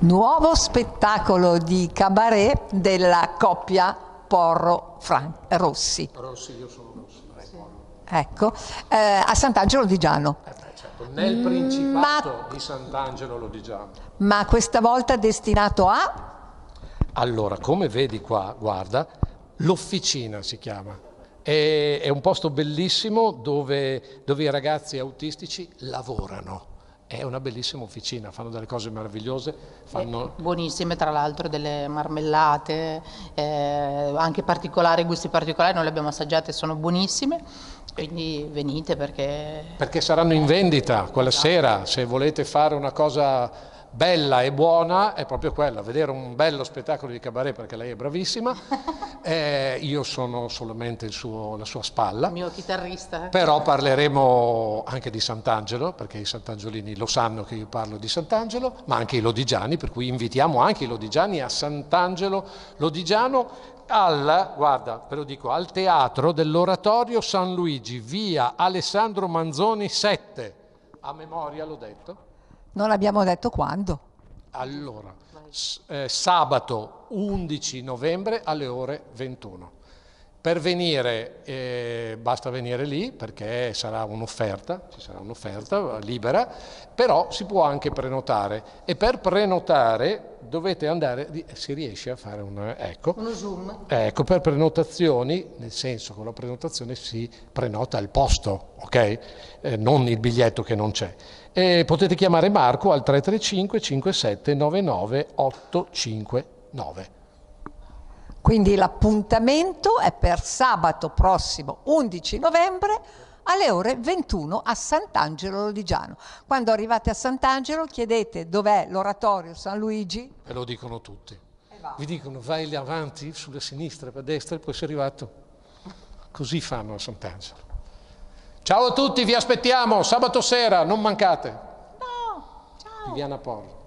Nuovo spettacolo di cabaret della coppia Porro Frank Rossi. Rossi, io sono Rossi. Ecco, eh, a Sant'Angelo di Giano. Eh certo. Nel principato ma, di Sant'Angelo Lodigiano. Ma questa volta destinato a? Allora, come vedi qua, guarda, l'Officina si chiama. È, è un posto bellissimo dove, dove i ragazzi autistici lavorano è una bellissima officina, fanno delle cose meravigliose. Fanno... Eh, buonissime, tra l'altro, delle marmellate, eh, anche particolari, gusti particolari, non le abbiamo assaggiate, sono buonissime. Quindi venite perché... Perché saranno in vendita quella esatto. sera, se volete fare una cosa bella e buona è proprio quella, vedere un bello spettacolo di cabaret perché lei è bravissima, eh, io sono solamente suo, la sua spalla. Il mio chitarrista. Però parleremo anche di Sant'Angelo, perché i Sant'Angiolini lo sanno che io parlo di Sant'Angelo, ma anche i Lodigiani, per cui invitiamo anche i Lodigiani a Sant'Angelo Lodigiano al, guarda, ve lo dico, al teatro dell'oratorio San Luigi, via Alessandro Manzoni 7. A memoria l'ho detto. Non abbiamo detto quando. Allora, eh, sabato 11 novembre alle ore 21. Per venire eh, basta venire lì perché sarà un'offerta, ci sarà un'offerta libera, però si può anche prenotare e per prenotare dovete andare, eh, si riesce a fare un, ecco, uno zoom. Ecco, per prenotazioni, nel senso con la prenotazione si prenota il posto, ok? Eh, non il biglietto che non c'è. E potete chiamare Marco al 335 57 99 859. Quindi l'appuntamento è per sabato prossimo 11 novembre alle ore 21 a Sant'Angelo Lodigiano. Quando arrivate a Sant'Angelo chiedete dov'è l'oratorio San Luigi. E lo dicono tutti. Vi dicono vai lì avanti, sulla sinistra, per destra e poi sei arrivato. Così fanno a Sant'Angelo. Ciao a tutti, vi aspettiamo sabato sera, non mancate. No, ciao. Viviana Porro.